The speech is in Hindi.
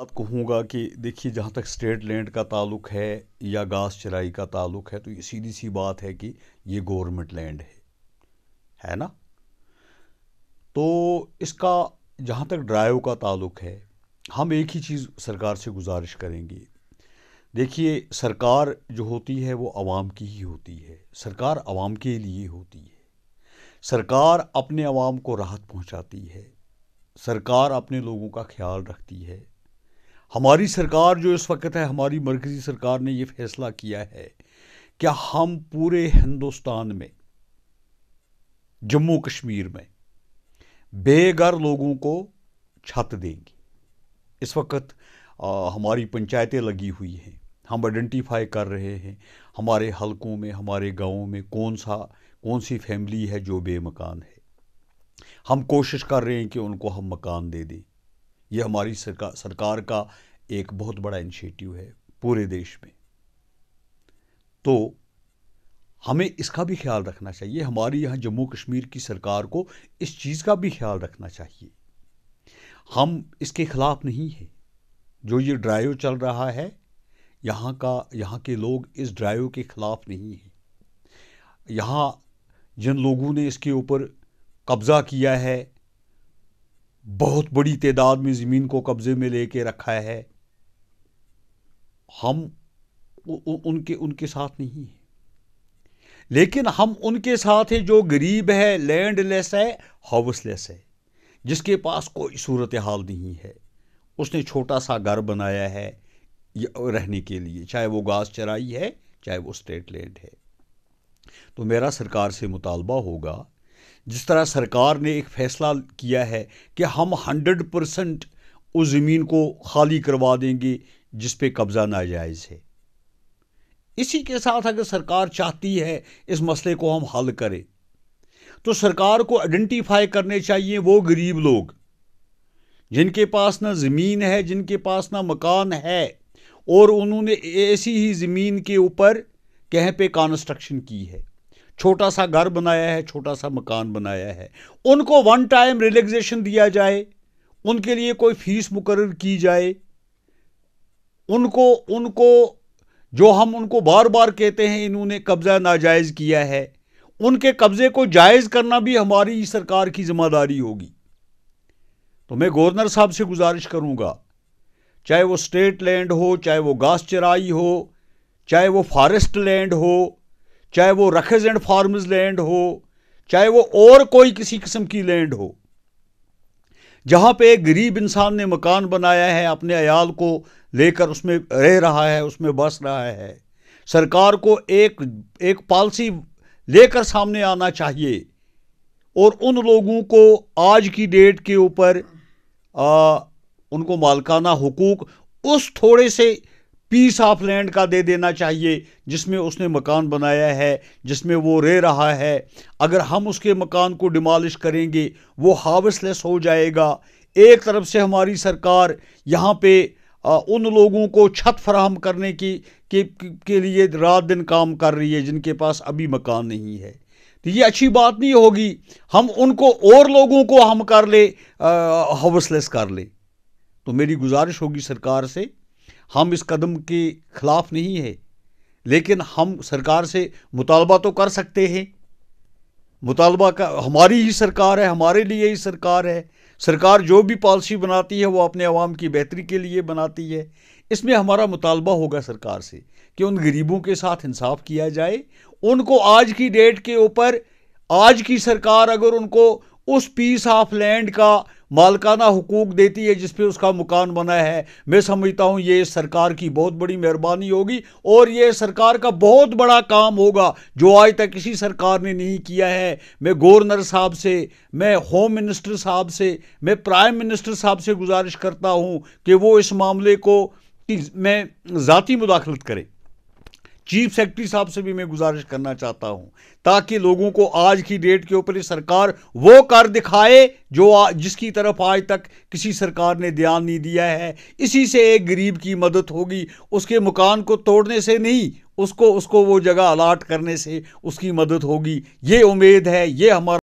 अब कहूँगा कि देखिए जहाँ तक स्टेट लैंड का ताल्लुक है या घास चराई का ताल्लुक है तो ये सीधी सी बात है कि ये गवर्नमेंट लैंड है है ना तो इसका जहाँ तक ड्राइव का ताल्लुक है हम एक ही चीज़ सरकार से गुजारिश करेंगे देखिए सरकार जो होती है वो आवाम की ही होती है सरकार आवाम के लिए होती है सरकार अपने आवाम को राहत पहुंचाती है सरकार अपने लोगों का ख्याल रखती है हमारी सरकार जो इस वक्त है हमारी मरकज़ी सरकार ने ये फैसला किया है क्या हम पूरे हिंदुस्तान में जम्मू कश्मीर में बेघर लोगों को छत देंगे इस वक्त आ, हमारी पंचायतें लगी हुई हैं हम आइडेंटिफाई कर रहे हैं हमारे हलकों में हमारे गांवों में कौन सा कौन सी फैमिली है जो बेमकान है हम कोशिश कर रहे हैं कि उनको हम मकान दे दें ये हमारी सरकार सरकार का एक बहुत बड़ा इनिशिएटिव है पूरे देश में तो हमें इसका भी ख्याल रखना चाहिए हमारी यहाँ जम्मू कश्मीर की सरकार को इस चीज़ का भी ख्याल रखना चाहिए हम इसके ख़िलाफ़ नहीं हैं जो ये ड्राइव चल रहा है यहाँ का यहाँ के लोग इस ड्राइव के ख़िलाफ़ नहीं हैं यहाँ जिन लोगों ने इसके ऊपर कब्ज़ा किया है बहुत बड़ी तादाद में ज़मीन को कब्ज़े में लेके रखा है हम उ, उ, उनके उनके साथ नहीं हैं लेकिन हम उनके साथ हैं जो गरीब है लैंडलेस है हाउसलेस है जिसके पास कोई सूरत हाल नहीं है उसने छोटा सा घर बनाया है रहने के लिए चाहे वो घास चराई है चाहे वो स्टेट लैंड है तो मेरा सरकार से मुतालबा होगा जिस तरह सरकार ने एक फ़ैसला किया है कि हम हंड्रेड परसेंट उस ज़मीन को खाली करवा देंगे जिस पे कब्ज़ा नाजायज़ है इसी के साथ अगर सरकार चाहती है इस मसले को हम हल करें तो सरकार को आइडेंटिफाई करने चाहिए वो गरीब लोग जिनके पास ना ज़मीन है जिनके पास ना मकान है और उन्होंने ऐसी ही ज़मीन के ऊपर कह पे कंस्ट्रक्शन की है छोटा सा घर बनाया है छोटा सा मकान बनाया है उनको वन टाइम रिलैक्सेशन दिया जाए उनके लिए कोई फीस मुकर की जाए उनको उनको जो हम उनको बार बार कहते हैं इन्होंने कब्ज़ा नाजायज़ किया है उनके कब्ज़े को जायज़ करना भी हमारी सरकार की ज़िम्मेदारी होगी तो मैं गवर्नर साहब से गुजारिश करूँगा चाहे वो स्टेट लैंड हो चाहे वो घास चराई हो चाहे वो फॉरेस्ट लैंड हो चाहे वो रखेज एंड फार्म लैंड हो चाहे वो और कोई किसी किस्म की लैंड हो जहाँ पे एक गरीब इंसान ने मकान बनाया है अपने अयाल को लेकर उसमें रह रहा है उसमें बस रहा है सरकार को एक एक पॉलिसी लेकर सामने आना चाहिए और उन लोगों को आज की डेट के ऊपर उनको मालकाना हकूक़ उस थोड़े से पीस ऑफ लैंड का दे देना चाहिए जिसमें उसने मकान बनाया है जिसमें वो रह रहा है अगर हम उसके मकान को डिमालिश करेंगे वो हावसलेस हो जाएगा एक तरफ से हमारी सरकार यहाँ पे उन लोगों को छत फराहम करने की के, के लिए रात दिन काम कर रही है जिनके पास अभी मकान नहीं है तो ये अच्छी बात नहीं होगी हम उनको और लोगों को हम कर ले हावसलेस कर ले तो मेरी गुजारिश होगी सरकार से हम इस कदम के खिलाफ नहीं है लेकिन हम सरकार से मुतालबा तो कर सकते हैं मुतालबा का हमारी ही सरकार है हमारे लिए ही सरकार है सरकार जो भी पॉलिसी बनाती है वो अपने आवाम की बेहतरी के लिए बनाती है इसमें हमारा मुतालबा होगा सरकार से कि उन गरीबों के साथ इंसाफ किया जाए उनको आज की डेट के ऊपर आज की सरकार अगर उनको उस पीस ऑफ लैंड का मालकाना हकूक देती है जिस पे उसका मकान बना है मैं समझता हूँ ये सरकार की बहुत बड़ी मेहरबानी होगी और ये सरकार का बहुत बड़ा काम होगा जो आज तक किसी सरकार ने नहीं किया है मैं गवर्नर साहब से मैं होम मिनिस्टर साहब से मैं प्राइम मिनिस्टर साहब से गुजारिश करता हूँ कि वो इस मामले को मैं ज़ाती मुदाखलत करें चीफ सेक्रेटरी साहब से भी मैं गुजारिश करना चाहता हूं ताकि लोगों को आज की डेट के ऊपर सरकार वो कर दिखाए जो आ, जिसकी तरफ आज तक किसी सरकार ने ध्यान नहीं दिया है इसी से एक गरीब की मदद होगी उसके मकान को तोड़ने से नहीं उसको उसको वो जगह अलाट करने से उसकी मदद होगी ये उम्मीद है ये हमारा